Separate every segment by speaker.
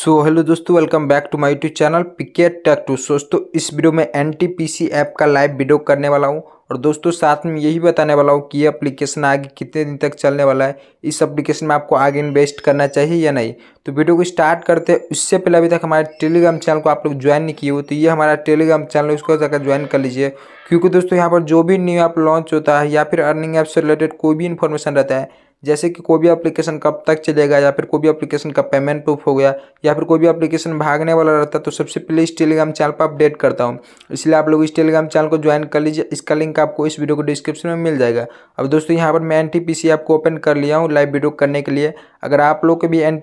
Speaker 1: सो hello दोस्तों welcome back to my YouTube channel पिकेट टैक टू दोस्तों इस वीडियो में एन ऐप का लाइव वीडियो करने वाला हूँ और दोस्तों साथ में यही बताने वाला हूँ कि ये अप्लीकेशन आगे कितने दिन तक चलने वाला है इस अप्लीकेशन में आपको आगे इन्वेस्ट करना चाहिए या नहीं तो वीडियो को स्टार्ट करते हैं उससे पहले अभी तक हमारे टेलीग्राम चैनल को आप लोग ज्वाइन नहीं किए हो तो ये हमारा टेलीग्राम चैनल उसको जाकर ज्वाइन कर लीजिए क्योंकि दोस्तों यहाँ पर जो भी न्यू ऐप लॉन्च होता है या फिर अर्निंग ऐप से रिलेटेड कोई भी इन्फॉर्मेशन रहता है जैसे कि कोई भी एप्लीकेशन कब तक चलेगा या फिर कोई भी एप्लीकेशन का पेमेंट प्रूफ हो गया या फिर कोई भी एप्लीकेशन भागने वाला रहता है तो सबसे पहले इस टेलीग्राम चैनल पर अपडेट करता हूँ इसलिए आप लोग इस टेलीग्राम चैनल को ज्वाइन कर लीजिए इसका लिंक लिंक आपको इस वीडियो को डिस्क्रिप्शन में मिल जाएगा अब दोस्तों यहाँ पर मैं एन ऐप को ओपन कर लिया हूँ लाइव वीडियो करने के लिए अगर आप लोग के भी एन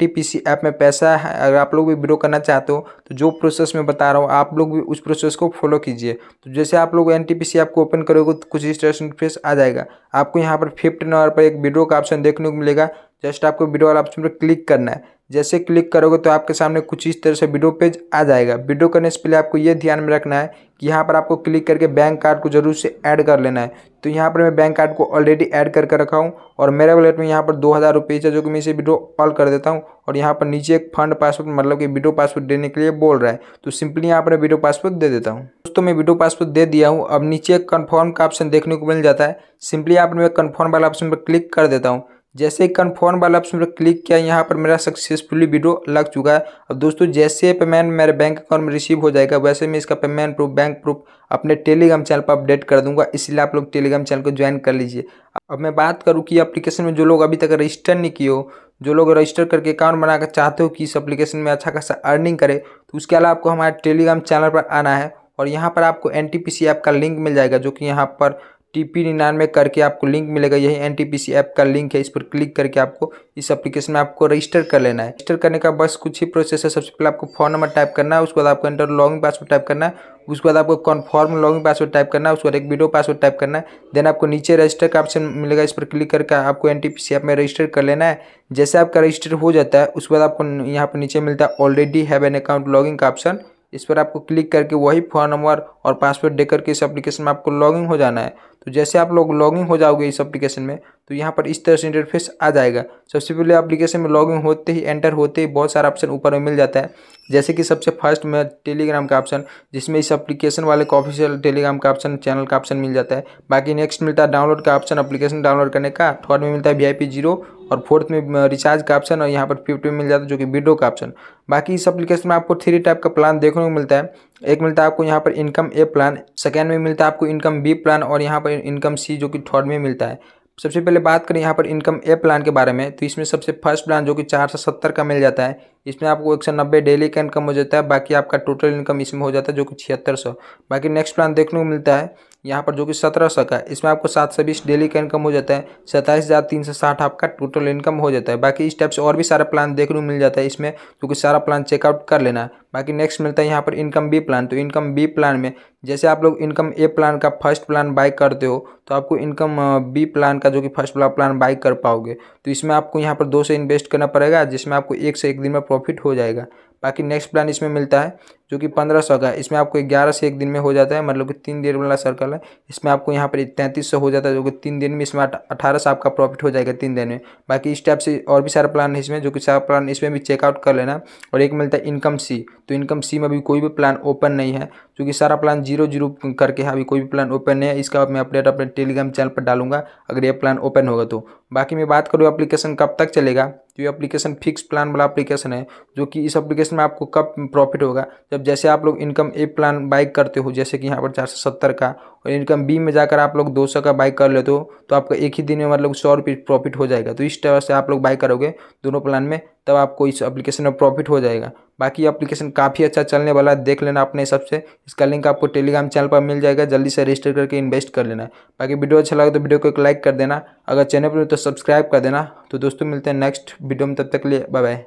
Speaker 1: ऐप में पैसा है अगर आप लोग भी वीडियो करना चाहते हो तो जो प्रोसेस मैं बता रहा हूँ आप लोग भी उस प्रोसेस को फॉलो कीजिए तो जैसे आप लोग एन ऐप को ओपन करोगे तो कुछ इस तरह आ जाएगा आपको यहाँ पर फिफ्थ नंबर पर एक वीडियो का ऑप्शन देखने को मिलेगा जस्ट आपको वीडियो वाला ऑप्शन पर क्लिक करना है जैसे क्लिक करोगे तो आपके सामने कुछ इस तरह से वीडियो पेज आ जाएगा वीडियो करने से पहले आपको ये ध्यान में रखना है कि यहाँ पर आपको क्लिक करके बैंक कार्ड को जरूर से ऐड कर लेना है तो यहाँ पर मैं बैंक कार्ड को ऑलरेडी ऐड करके रखा हूँ और मेरे वॉलेट में यहाँ पर दो हज़ार रुपये है जो कि मैं इसे वीडियो ऑल कर देता हूँ और यहाँ पर नीचे एक फंड पासवर्ड मतलब कि वीडियो पासवर्ड देने के लिए बोल रहा है तो सिंपली यहाँ पर मैं वीडियो पासवर्ड दे देता हूँ दोस्तों मैं वीडियो पासवर्ड दे दिया हूँ अब नीचे एक कन्फर्म का ऑप्शन देखने को मिल जाता है सिंपली यहाँ पर मैं कन्फर्म वाला ऑप्शन पर क्लिक कर देता हूँ जैसे कन्फर्म वाला ऑप्शन पर क्लिक किया यहाँ पर मेरा सक्सेसफुली वीडियो लग चुका है अब दोस्तों जैसे पेमेंट मेरे बैंक अकाउंट में रिसीव हो जाएगा वैसे मैं इसका पेमेंट प्रूफ बैंक प्रूफ अपने टेलीग्राम चैनल पर अपडेट कर दूंगा इसलिए आप लोग टेलीग्राम चैनल को ज्वाइन कर लीजिए अब मैं बात करूँ कि अप्लीकेशन में जो लोग अभी तक रजिस्टर नहीं किए हो जो लोग रजिस्टर करके अकाउंट बनाकर चाहते हो कि इस अप्लीकेशन में अच्छा खासा अर्निंग करें तो उसके अलावा आपको हमारे टेलीग्राम चैनल पर आना है और यहाँ पर आपको एन टी ऐप का लिंक मिल जाएगा जो कि यहाँ पर टी पी निन्यानवे करके आपको लिंक मिलेगा यही N T P C app का लिंक है इस पर क्लिक करके आपको इस एप्लीकेशन में आपको रजिस्टर कर लेना है रजिस्टर करने का बस कुछ ही प्रोसेस है सबसे पहले आपको फोन नंबर टाइप करना है उसके बाद आपको इंटर लॉगिन पासवर्ड टाइप करना है उसके बाद आपको कन्फर्म लॉगिन पासवर्ड टाइप करना है उसके बाद एक वीडियो पासवर्ड टाइप करना है देन आपको नीचे रजिस्टर का ऑप्शन मिलेगा इस पर क्लिक करके आपको N T P C app में रजिस्टर कर लेना है जैसे आपका रजिस्टर हो जाता है उसके बाद आपको यहाँ पर नीचे मिलता है already have an account login का ऑप्शन इस पर आपको क्लिक करके वही फ़ोन नंबर और पासवर्ड दे करके इस एप्लीकेशन में आपको लॉगिन हो जाना है तो जैसे आप लोग लॉगिन हो जाओगे इस एप्लीकेशन में तो यहाँ पर इस तरह से इंटरफेस आ जाएगा सबसे पहले एप्लीकेशन में लॉगिन होते ही एंटर होते ही बहुत सारा ऑप्शन ऊपर में मिल जाता है जैसे कि सबसे फर्स्ट में टेलीग्राम का ऑप्शन जिसमें इस एप्लीकेशन वाले का ऑफिशियल टेलीग्राम का ऑप्शन चैनल का ऑप्शन मिल जाता है बाकी नेक्स्ट मिलता है डाउनलोड का ऑप्शन एप्लीकेशन डाउनलोड करने का थर्ड में मिलता है वी आई जीरो और फोर्थ में रिचार्ज का ऑप्शन और यहाँ पर फिफ्थ में मिल जाता है जो कि वीडियो का ऑप्शन बाकी इस अपलीकेशन में आपको थ्री टाइप का प्लान देखने को मिलता है एक मिलता है आपको यहाँ पर इनकम ए प्लान सेकेंड में मिलता है आपको इनकम बी प्लान और यहाँ पर इनकम सी जो कि थर्ड में मिलता है सबसे पहले बात करें यहाँ पर इनकम ए प्लान के बारे में तो इसमें सबसे फर्स्ट प्लान जो कि चार सौ सत्तर का मिल जाता है इसमें आपको एक सौ नब्बे डेली का इनकम हो जाता है बाकी आपका टोटल इनकम इसमें हो जाता है जो कि छिहत्तर सौ बाकी नेक्स्ट प्लान देखने को मिलता है यहाँ पर जो कि सत्रह सौ का इसमें आपको सात सौ बीस डेली का इनकम हो जाता है सत्ताईस हज़ार तीन सौ साठ आपका टोटल इनकम हो जाता है बाकी इस टाइप से और भी सारा प्लान देखने को मिल जाता है इसमें जो कि सारा प्लान चेकआउट कर लेना है बाकी नेक्स्ट मिलता है यहाँ पर इनकम बी प्लान तो इनकम बी प्लान में जैसे आप लोग इनकम ए प्लान का फर्स्ट प्लान बाई करते हो तो आपको इनकम बी प्लान का जो कि फर्स्ट प्लान बाई कर पाओगे तो इसमें आपको यहाँ पर दो से इन्वेस्ट करना पड़ेगा जिसमें आपको एक से एक दिन में प्रॉफिट हो जाएगा बाकी नेक्स्ट प्लान इसमें मिलता है जो कि पंद्रह सौ का है इसमें आपको ग्यारह से एक दिन में हो जाता है मतलब कि तीन दिन वाला सर्कल है इसमें आपको यहाँ पर तैंतीस सौ हो जाता है जो कि तीन दिन में इसमें अठारह सौ आपका प्रॉफिट हो जाएगा तीन दिन में बाकी इस टाइप से और भी सारा प्लान है इसमें जो कि सारा प्लान इसमें भी चेकआउट कर लेना और एक मिलता है इनकम सी तो इनकम सी में भी कोई भी प्लान ओपन नहीं है क्योंकि सारा प्लान जीरो जीरो करके है हाँ, अभी कोई भी प्लान ओपन नहीं है इसका मैं अपडेट अपने टेलीग्राम चैनल पर डालूंगा अगर ये प्लान ओपन होगा तो बाकी मैं बात करूँ एप्लीकेशन कब तक चलेगा तो ये एप्लीकेशन फिक्स प्लान वाला एप्लीकेशन है जो कि इस एप्लीकेशन में आपको कब प्रॉफिट होगा जब जैसे आप लोग इनकम ए प्लान बाइक करते हो जैसे कि यहाँ पर चार सौ सत्तर का और इनकम बी में जाकर आप लोग दो सौ का बाइक कर लेते हो तो आपका एक ही दिन में मतलब सौ रुपये प्रॉफिट हो जाएगा तो इस तरह से आप लोग बाई करोगे दोनों प्लान में तब आपको इस एप्लीकेशन में प्रॉफिट हो जाएगा बाकी एप्लीकेशन काफ़ी अच्छा चलने वाला है देख लेना अपने हिसाब से इसका लिंक आपको टेलीग्राम चैनल पर मिल जाएगा जल्दी से रजिस्टर करके इन्वेस्ट कर लेना बाकी वीडियो अच्छा लगा तो वीडियो को एक लाइक कर देना अगर चैनल पर तो सब्सक्राइब कर देना तो दोस्तों मिलते हैं नेक्स्ट वीडियो में तब तक लिए बाय बाय